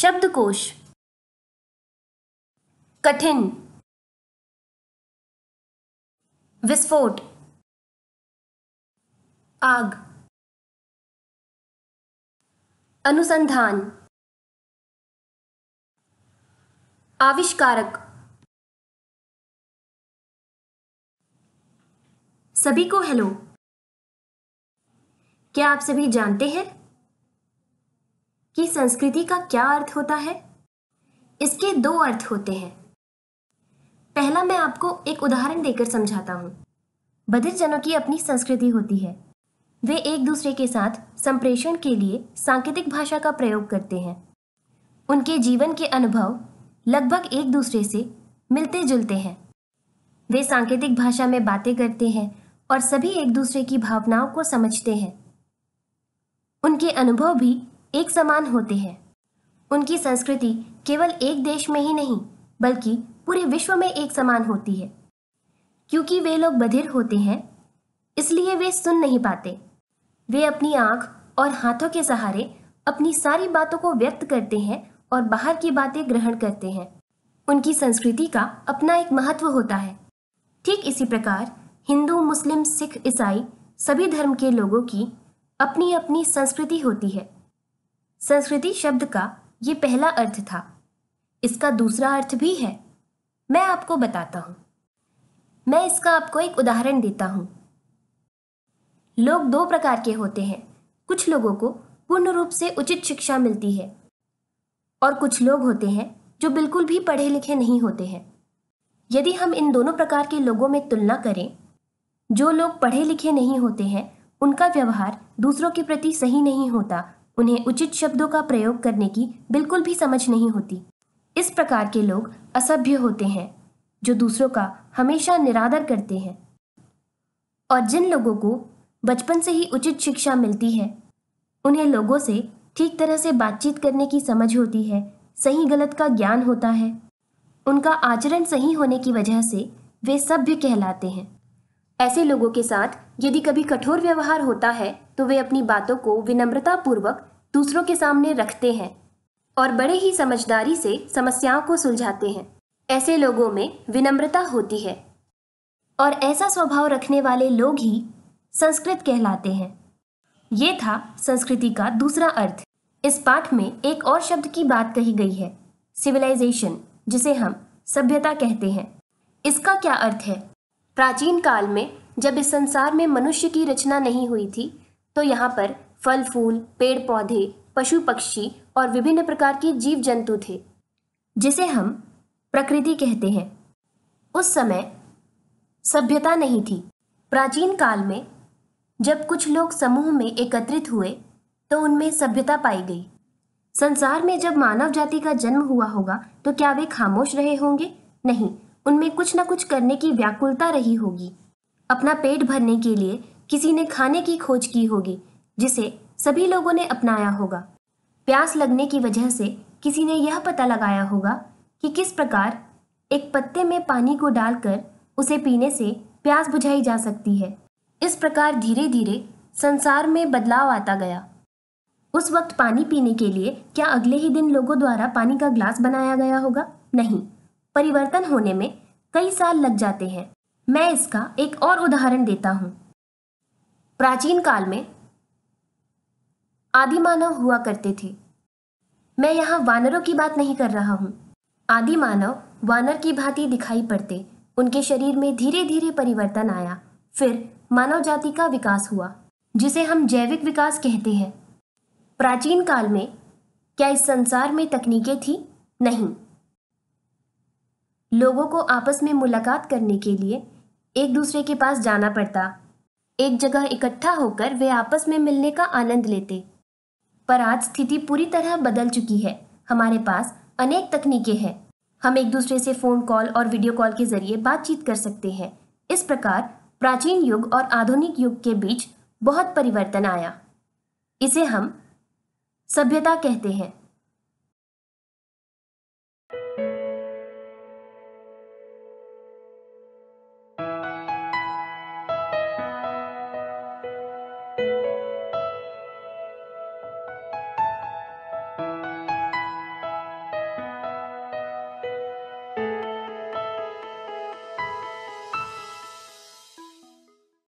शब्दकोश कठिन विस्फोट आग अनुसंधान आविष्कारक सभी को हेलो क्या आप सभी जानते हैं कि संस्कृति का क्या अर्थ होता है इसके दो अर्थ होते हैं पहला मैं आपको एक उदाहरण देकर समझाता बधिर जनों की अपनी संस्कृति होती है वे एक दूसरे के साथ संप्रेषण के लिए सांकेतिक भाषा का प्रयोग करते हैं उनके जीवन के अनुभव लगभग एक दूसरे से मिलते जुलते हैं वे सांकेतिक भाषा में बातें करते हैं और सभी एक दूसरे की भावनाओं को समझते हैं उनके अनुभव भी एक समान होते हैं उनकी संस्कृति केवल एक देश में ही नहीं बल्कि पूरे विश्व में एक समान होती है क्योंकि वे लोग बधिर होते हैं इसलिए वे सुन नहीं पाते वे अपनी आंख और हाथों के सहारे अपनी सारी बातों को व्यक्त करते हैं और बाहर की बातें ग्रहण करते हैं उनकी संस्कृति का अपना एक महत्व होता है ठीक इसी प्रकार हिंदू मुस्लिम सिख ईसाई सभी धर्म के लोगों की अपनी अपनी संस्कृति होती है संस्कृति शब्द का ये पहला अर्थ था इसका दूसरा अर्थ भी है मैं आपको बताता हूं मैं इसका आपको एक उदाहरण देता हूं लोग दो प्रकार के होते हैं कुछ लोगों को पूर्ण रूप से उचित शिक्षा मिलती है और कुछ लोग होते हैं जो बिल्कुल भी पढ़े लिखे नहीं होते हैं यदि हम इन दोनों प्रकार के लोगों में तुलना करें जो लोग पढ़े लिखे नहीं होते हैं उनका व्यवहार दूसरों के प्रति सही नहीं होता उन्हें उचित शब्दों का प्रयोग करने की बिल्कुल भी समझ नहीं होती इस प्रकार के लोग असभ्य होते हैं जो दूसरों का हमेशा निरादर करते हैं और जिन लोगों को बचपन से ही उचित शिक्षा मिलती है उन्हें लोगों से ठीक तरह से बातचीत करने की समझ होती है सही गलत का ज्ञान होता है उनका आचरण सही होने की वजह से वे सभ्य कहलाते हैं ऐसे लोगों के साथ यदि कभी कठोर व्यवहार होता है तो वे अपनी बातों को विनम्रता पूर्वक दूसरों के सामने रखते हैं और बड़े ही समझदारी से समस्याओं को सुलझाते हैं ऐसे लोगों में विनम्रता होती है और ऐसा स्वभाव रखने वाले लोग ही संस्कृत कहलाते हैं ये था संस्कृति का दूसरा अर्थ इस पाठ में एक और शब्द की बात कही गई है सिविलाइजेशन जिसे हम सभ्यता कहते हैं इसका क्या अर्थ है प्राचीन काल में जब इस संसार में मनुष्य की रचना नहीं हुई थी तो यहाँ पर फल फूल पेड़ पौधे पशु पक्षी और विभिन्न प्रकार के जीव जंतु थे जिसे हम प्रकृति कहते हैं उस समय सभ्यता नहीं थी प्राचीन काल में जब कुछ लोग समूह में एकत्रित हुए तो उनमें सभ्यता पाई गई संसार में जब मानव जाति का जन्म हुआ होगा तो क्या वे खामोश रहे होंगे नहीं उनमें कुछ ना कुछ करने की व्याकुलता रही होगी अपना पेट भरने के लिए किसी ने खाने की खोज की होगी जिसे सभी लोगों ने अपनाया होगा प्यास लगने की वजह से किसी ने यह पता लगाया होगा कि किस प्रकार एक पत्ते में पानी को डालकर उसे पीने से प्यास बुझाई जा सकती है इस प्रकार धीरे धीरे संसार में बदलाव आता गया उस वक्त पानी पीने के लिए क्या अगले ही दिन लोगों द्वारा पानी का ग्लास बनाया गया होगा नहीं परिवर्तन होने में कई साल लग जाते हैं मैं इसका एक और उदाहरण देता हूँ प्राचीन काल में आदि मानव हुआ करते थे मैं यहाँ वानरों की बात नहीं कर रहा हूँ आदि मानव वानर की भांति दिखाई पड़ते उनके शरीर में धीरे धीरे परिवर्तन आया फिर मानव जाति का विकास हुआ जिसे हम जैविक विकास कहते हैं प्राचीन काल में क्या इस संसार में तकनीकें थी नहीं लोगों को आपस में मुलाकात करने के लिए एक दूसरे के पास जाना पड़ता एक जगह इकट्ठा होकर वे आपस में मिलने का आनंद लेते पर आज स्थिति पूरी तरह बदल चुकी है हमारे पास अनेक तकनीकें हैं हम एक दूसरे से फ़ोन कॉल और वीडियो कॉल के जरिए बातचीत कर सकते हैं इस प्रकार प्राचीन युग और आधुनिक युग के बीच बहुत परिवर्तन आया इसे हम सभ्यता कहते हैं